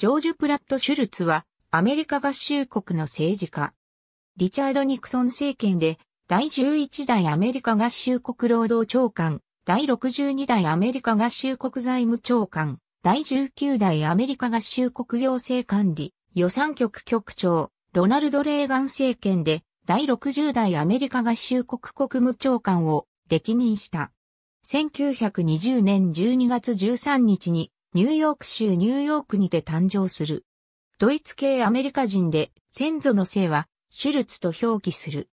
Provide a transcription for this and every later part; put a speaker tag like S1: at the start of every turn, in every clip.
S1: ジョージ・プラット・シュルツは、アメリカ合衆国の政治家。リチャード・ニクソン政権で、第11代アメリカ合衆国労働長官、第62代アメリカ合衆国財務長官、第19代アメリカ合衆国行政管理、予算局局長、ロナルド・レーガン政権で、第60代アメリカ合衆国国務長官を歴任した。1920年12月13日にニューヨーク州ニューヨークにて誕生する。ドイツ系アメリカ人で先祖の姓はシュルツと表記する。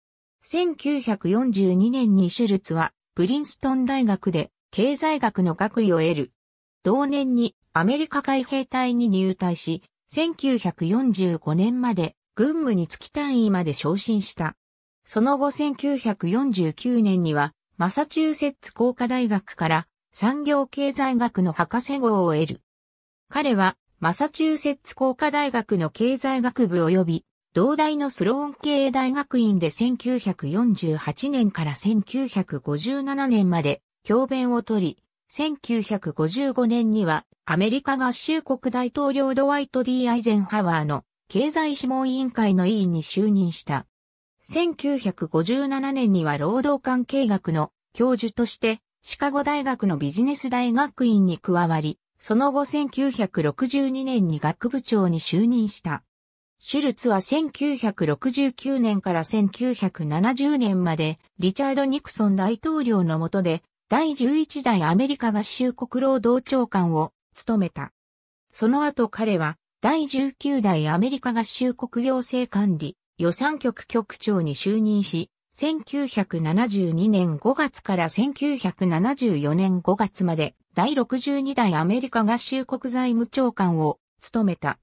S1: 1942年にシュルツはプリンストン大学で経済学の学位を得る。同年にアメリカ海兵隊に入隊し、1945年まで軍務に月単位まで昇進した。その後1949年にはマサチューセッツ工科大学から産業経済学の博士号を得る。彼は、マサチューセッツ工科大学の経済学部及び、同大のスローン経営大学院で1948年から1957年まで教鞭を取り、1955年にはアメリカ合衆国大統領ドワイト・ D・ アイゼンハワーの経済諮問委員会の委員に就任した。1957年には労働関係学の教授としてシカゴ大学のビジネス大学院に加わり、その後1962年に学部長に就任した。シュルツは1969年から1970年までリチャード・ニクソン大統領の下で第11代アメリカ合衆国労働長官を務めた。その後彼は第19代アメリカ合衆国行政管理予算局局長に就任し、1972年5月から1974年5月まで第62代アメリカ合衆国財務長官を務めた。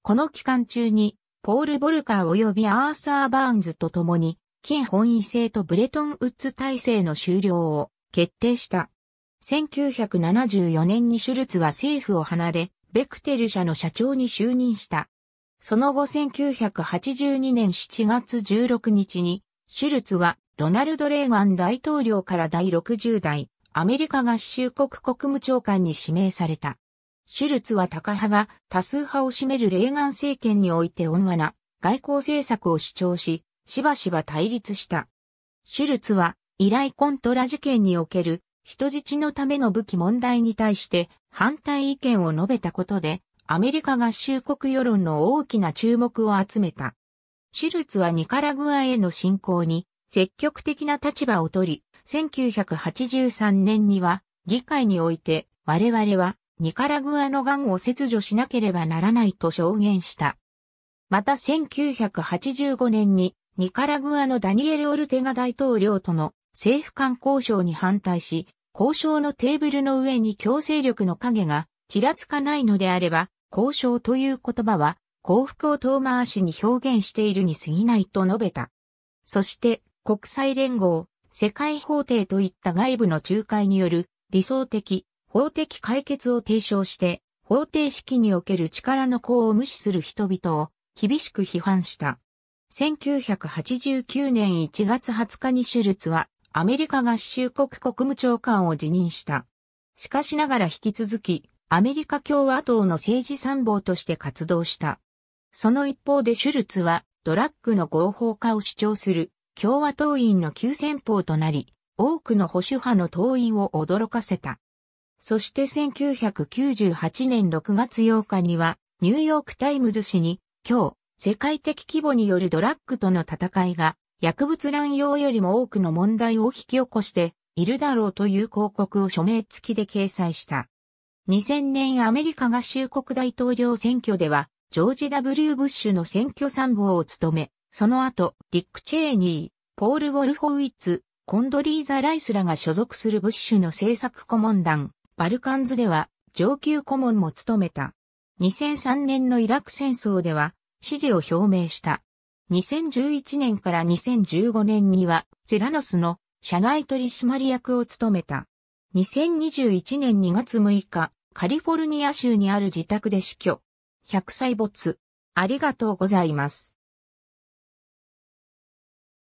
S1: この期間中に、ポール・ボルカー及びアーサー・バーンズと共に、金本位制とブレトン・ウッズ体制の終了を決定した。1974年にシュルツは政府を離れ、ベクテル社の社長に就任した。その後1982年7月16日にシュルツは、ロナルド・レーガン大統領から第60代、アメリカ合衆国国務長官に指名された。シュルツは高派が多数派を占めるレーガン政権において温和な外交政策を主張し、しばしば対立した。シュルツは、イライ・コントラ事件における人質のための武器問題に対して反対意見を述べたことで、アメリカ合衆国世論の大きな注目を集めた。シュルツはニカラグアへの侵攻に積極的な立場を取り、1983年には議会において我々はニカラグアの癌を切除しなければならないと証言した。また1985年にニカラグアのダニエル・オルテガ大統領との政府間交渉に反対し、交渉のテーブルの上に強制力の影がちらつかないのであれば、交渉という言葉は幸福を遠回しに表現しているに過ぎないと述べた。そして、国際連合、世界法廷といった外部の仲介による理想的、法的解決を提唱して、法廷式における力の功を無視する人々を厳しく批判した。1989年1月20日にシュルツはアメリカ合衆国国務長官を辞任した。しかしながら引き続き、アメリカ共和党の政治参謀として活動した。その一方でシュルツはドラッグの合法化を主張する共和党員の急先鋒となり、多くの保守派の党員を驚かせた。そして1998年6月8日には、ニューヨークタイムズ紙に、今日、世界的規模によるドラッグとの戦いが、薬物乱用よりも多くの問題を引き起こしているだろうという広告を署名付きで掲載した。2000年アメリカ合衆国大統領選挙では、ジョージ・ W・ ブッシュの選挙参謀を務め、その後、ディック・チェーニー、ポール・ウォルフォウィッツ、コンドリーザ・ライスらが所属するブッシュの政策顧問団、バルカンズでは上級顧問も務めた。2003年のイラク戦争では支持を表明した。2011年から2015年にはゼラノスの社外取締役を務めた。2021年2月6日、カリフォルニア州にある自宅で死去。100歳没。ありがとうございます。